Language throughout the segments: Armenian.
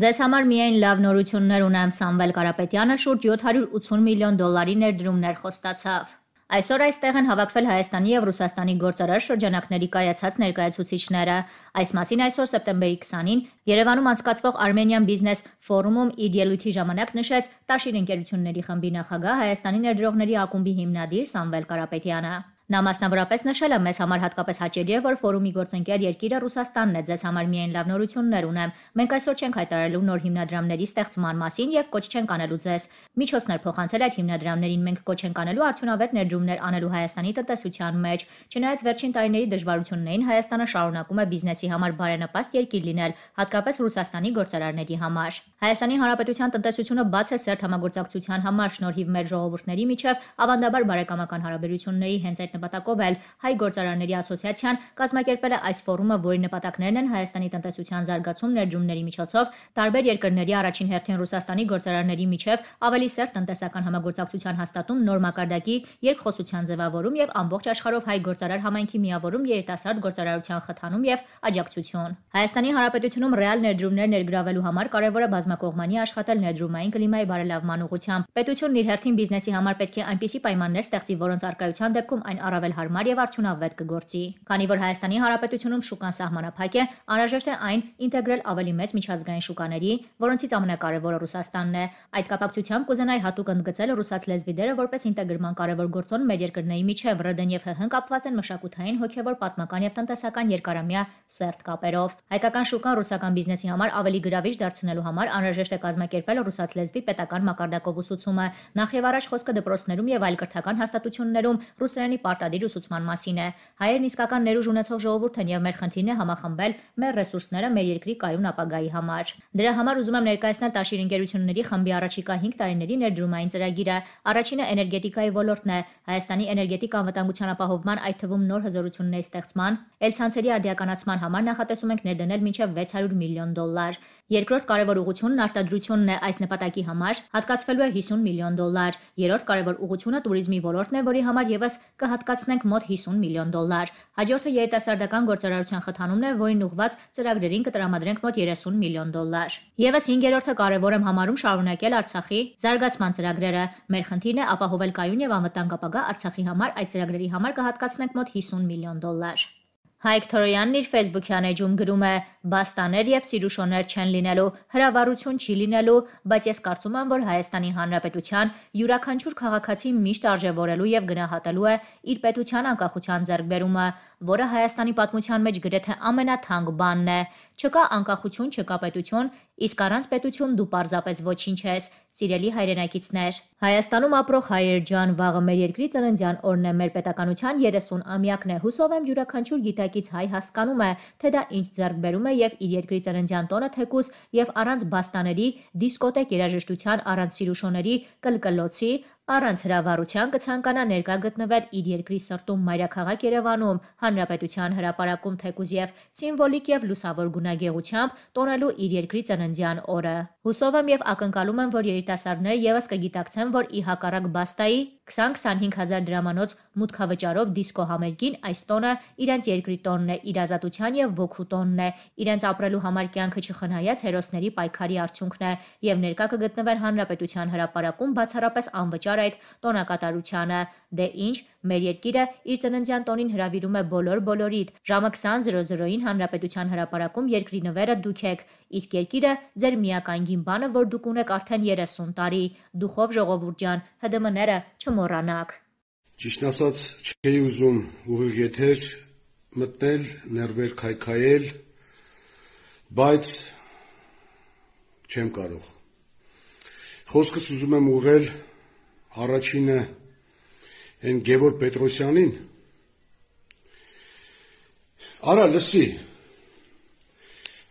Ձեզ համար միայն լավ նորություններ ունեմ Սամվել Կարապետյանը շուրջ 780 միլիոն դոլարի ներդրումներ խոստացավ։ Այսօր այստեղ են հավաքվել Հայաստանի եւ Ռուսաստանի գործարար շրջանակների կայացած ներկայացուցիչները։ Այս մասին այսօր սեպտեմբերի 20-ին Երևանում անցկացվող Armenian Business Forum-ում իր ելույթի ժամանակ նշեց Տաշիր ընկերությունների խմբի նախագահ Հայաստանի ներդրողների ակումբի հիմնադիր Սամվել Կարապետյանը։ Նա մասնավորապես նշել է մեզ համար հատկապես հաճելի է, որ ֆորումի գործընկեր երկիրը Ռուսաստանն է, ձեզ համար միայն լավ նորություններ ունեմ։ Մենք այսօր չենք հայտարարելու նոր հիմնադրամների ստեղծման մասին եւ կոչ չենք անելու ձեզ։ Միջոցներ փոխանցել այդ հիմնադրամներին մենք կոչ ենք անելու արդյունավետ ներդրումներ անելու Հայաստանի տնտեսության մեջ։ Չնայած վերջին տարիների դժվարությունն էին, Հայաստանը շարունակում է բիզնեսի համար բարենպաստ երկիր լինել, հատկապես Ռուսաստանի գործարարների համար։ Հայաստանի Հանրապետության տնտեսությունը բաց է սերտ համագործակցության համար շնորհիվ մեր ժողովուրդների միջև ավանդաբար բարեկամական հարաբերությունների հենց այդ նպատակով էլ հայ գործարանների ասոցիացիան կազմակերպել է այս ֆորումը, որի նպատակներն են Հայաստանի տնտեսության զարգացում ներդրումների միջոցով տարբեր երկրների առաջին հերթին Ռուսաստանի գործարանների միջև ավելի սերտ տնտեսական համագործակցության հաստատում, նոր մակարդակի երկխոսության ձևավորում եւ ամբողջ աշխարհով հայ գործարար համայնքի միավորում երիտասարդ գործարարության խթանում եւ աջակցություն։ Հայաստանի Հանրապետությունում ռեալ ներդրումներ ներգրավելու համար կարևոր է բազմակողմ անկողմանի աշխատել ներդրումային կլիմայի բարելավման ուղղությամբ։ Պետությունն իր հերթին բիզնեսի համար պետք է այնպիսի պայմաններ ստեղծի, որոնց արկայության դեպքում այն առավել հարմար եւ արդյունավետ կգործի։ Քանի որ Հայաստանի Հանրապետությունում շուկան սահմանափակ է, անհրաժեշտ է այն ինտեգրել ավելի մեծ միջազգային շուկաների, որոնցից ամենակարևորը Ռուսաստանն է։ Այդ կապակցությամբ կուզենայի հատուկ ընդգծել ռուսաց լեզվի դերը որպես ինտեգրման կարևոր գործոն մեր երկրների միջև ՌԴՆ եւ ՀՀ-ն կապված են մշակութային, հոգեվոր, պատմական եւ տնտեսական երկարամյա սերտ կապերով։ Հայկական շուկան ռուսական բիզնեսի համար ավելի գրավիչ դարձնելու համար անհրաժեշտ է կազմակերպել ռուսաց լեզվի պետական մակարդակով ուսուցումը։ Նախ եւ առաջ խոսքը դպրոցներում եւ այլ կրթական հաստատություններում ռուսերենի պարտադիր ուսուցման մասին է։ Հայերն իսկական ներուժ ունեցող ժողովուրդ են եւ մեր խնդիրն է համախմբել մեր ռեսուրսները մեր երկրի կայուն ապագայի համար։ Դրա համար ուզում եմ ներկայացնել Տաշիր ընկերությունների խմբի առաջիկա 5 տարիների ներդրումային ծրագիրը։ Առաջինը էներգետիկայի ոլորտն է։ Հայաստանի էներգետիկ անվտանգության ապահովման, այդ թվում նոր հզորությունների ստեղծման, ել ցանցերի արդիականացման համար նախատեսում ենք ներդնել մինչև 600 միլիոն դոլար։ Երկրորդ կարևոր ուղղությունն արտադրությունն է այս նպատակի համար հատկացվելու է 50 միլիոն դոլար։ Երրորդ կարևոր ուղղությունը ቱրիզմի ոլորտն է, որի համար եւս կհատկացնենք մոտ 50 միլիոն դոլար։ Հաջորդը երիտասարդական գործարարության խթանումն է, որին ուղված ծրագրերին կտրամադրենք մոտ 30 միլիոն դոլար։ Եվս 5-րդը կարևոր եմ համարում շարունակել Արցախի զարգացման ծրագրերը։ Մեր խնդիրն է ապահովել կայուն եւ անվտանգ ապագա Արցախի համար այդ ծրագրերի համար կհատկացնենք մոտ 50 միլիոն դոլար։ Հայկ Թորոյանն իր Facebook-յան էջում գրում է. «Բաստաներ եւ սիրուշոներ չեն լինելու, հրավառություն չի լինելու, բայց ես կարծում եմ, որ Հայաստանի Հանրապետության յուրաքանչյուր քաղաքացի միշտ արժևորելու եւ գնահատելու է իր պետության անկախության ձեռքբերումը, որը Հայաստանի պատմության մեջ գրեթե ամենաթանկ բանն է»։ Չկա անկախություն, չկա պետություն, իսկ առանց պետություն դու պարզապես ոչինչ ես, սիրելի հայրենակիցներ։ Հայաստանում ապրող հայեր ջան, վաղը մեր երկրի ծննդյան օրն է, մեր պետականության 30-ամյակն է։ Հուսով եմ յուրաքանչյուր գիտակից հայ հասկանում է, թե դա ինչ ձեռք բերում է եւ իր երկրի ծննդյան տոնը թեկուս եւ առանց բաստաների, դիսկոտեկ երաժշտության, առանց սիրուշոների, կլկլոցի, առանց հրավառության կցանկանա ներկա գտնվել իր երկրի սրտում մայրաքաղաք Երևանում, Հանրապետության հրապարակում թեկուզև սիմվոլիկ եւ լուսավոր գունագեղությամբ տոնելու իր երկրի ծննդյան օրը։ Հուսով եմ եւ ակնկալում եմ, որ երիտասարդները եւս կգիտակցեն, որ ի հակառակ Բաստայի 20-25 հազար դրամանոց մուտքավճարով դիսկո համերգին այս տոնը իրենց երկրի տոնն է, իր ազատության եւ ոգու տոնն է, իրենց ապրելու համար կյանքը չխնայած հերոսների պայքարի արդյունքն է եւ ներկա կգտնվեն հանրապետության հրապարակում բացառապես անվճար այդ տոնակատարությանը։ Դե ինչ, Մեր երկիրը իր ծննդյան տոնին հրավիրում է բոլոր-բոլորիդ։ Ժամը 20:00-ին Հանրապետության հրապարակում երկրի նվերը դուք եք, իսկ երկիրը ձեր միակ անգին բանը, որ դուք ունեք արդեն 30 տարի։ Դուխով ժողովուրդ ջան, ՀԴՄ-ները չմոռանաք։ Ճիշտ ասած, չէի ուզում ուղիղ եթեր մտնել, ներվեր քայքայել, բայց չեմ կարող։ Խոսքս ուզում եմ ուղղել առաջինը այն Գևոր Պետրոսյանին արա լսի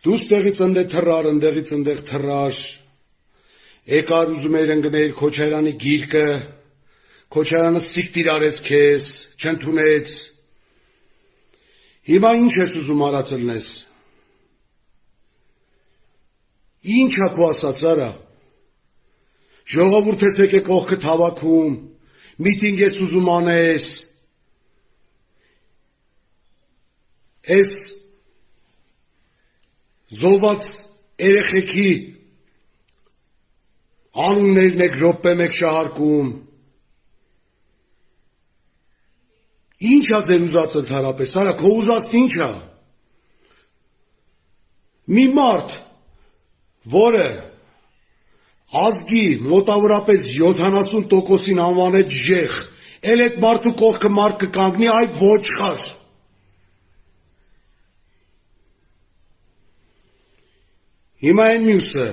դու ստեղից ընդե թռար ընդեղից ընդեղ թռար եկար ուզում էր ընկնել քոչարյանի գիրկը քոչարյանը սիկտիր արեց քեզ չընդունեց հիմա ինչ ես ուզում արածելնես ի՞նչ է քո ասածարա ժողովուրդ ես եկե կողքը թավակում միտինգ ես ուզում անես, այս զոված երեխեքի անուններն եք ռոպե մեկ շահարկում, Ինչ ա ձեր ուզած ընդհանրապես, արա քո ուզածն ինչ ա։ Մի մարդ, որը ազգի մոտավորապես 70%-ին անվանեց ժեղ, էլ այդ մարդու կողքը մարդ կկանգնի այ ոչխար։ Հիմա այն մյուսը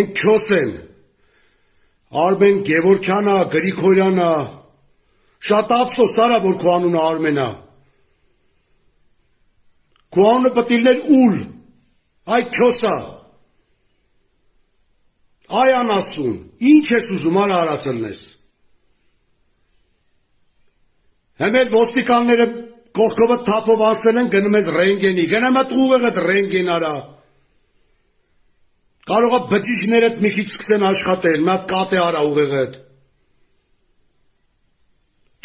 են քյոսեն Արմեն Գևորքյանը, Գրիգորյանը շատ ափսոս արա որ քո անունը Արմենա։ Քո անունը պետք է լիներ ուլ։ Այդ քյոսա։ Այան ասում, ինչ ես ուզում արա արածնես։ Հեմ այդ ոստիկանները կողքովը թափով անցնել են գնում ես ռենգենի, գնամ այդ ուղեղը ռենգեն արա։ Կարող է բջիջներդ մի քիչ սկսեն աշխատել, մի հատ կատ է արա ուղեղը։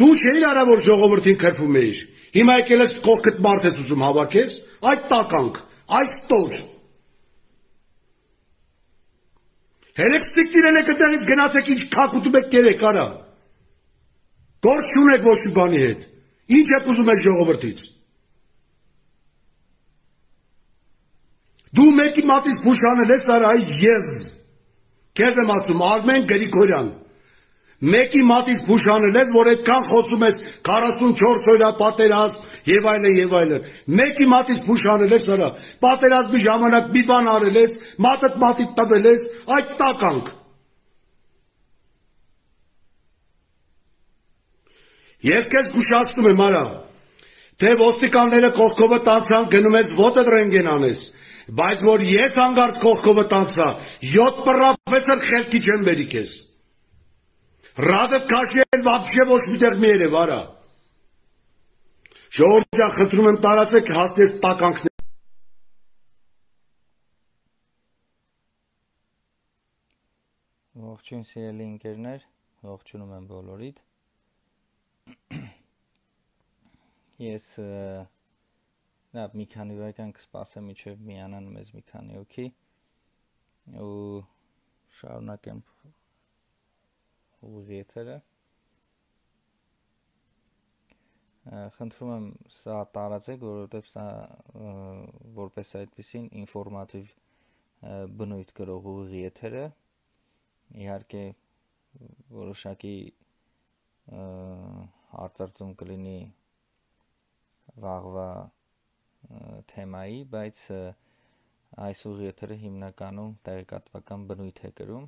Դու չէի արա որ ժողովրդին քրֆում էիր։ Հիմա եկել ես կողքդ մարդ ես ուզում հավաքես, այդ տականք, այս տոր։ Հերեք ստիկտիրել եք այդտեղից գնացեք ինչ քակ ուտում եք կերեք, արա։ Գործ չունեք ոչ մի բանի հետ։ Ինչ եք ուզում այդ ժողովրդից։ Դու մեկի մատից փուշանել ես, արա, այ ես։ Քեզ եմ ասում, Արմեն Գրիգորյան։ Մեկի մատից փուշանել ես, որ այդքան խոսում ես 44 օրյա պատերազմ եւ այլն եւ այլն։ Մեկի մատից փուշանել ես հրա։ Պատերազմի ժամանակ մի բան արել ես, մատդ մատիդ տվել ես, այդ տականք։ Ես քեզ զգուշացնում եմ արա, թե ոստիկանները կողքովը տանցան գնում ես ոտը ռենգեն անես, բայց որ ես հանգարց կողքովը տանցա, 7 պրոֆեսոր խելքի չեմ բերի քեզ։ Ռադը քաշի են вообще ոչ միտեղ մի երև, արա։ Ժողովուրդ ջան, խնդրում եմ տարածեք հասնես տականքներ։ Ողջույն սիրելի ընկերներ, ողջունում եմ բոլորիդ։ Ես նա մի քանի վարքան կսպասեմ, իջև միանան մեզ մի քանի օքի ու շարունակեմ լուր եթերը խնդրում եմ սա տարածեք, որովհետև սա որպես այդպեսին ինֆորմատիվ բնույթ գրող ուղիղ եթերը իհարկե որոշակի հարցարծում կլինի վաղվա թեմայի, բայց այս ուղիղ եթերը հիմնականում տեղեկատվական բնույթ է գրում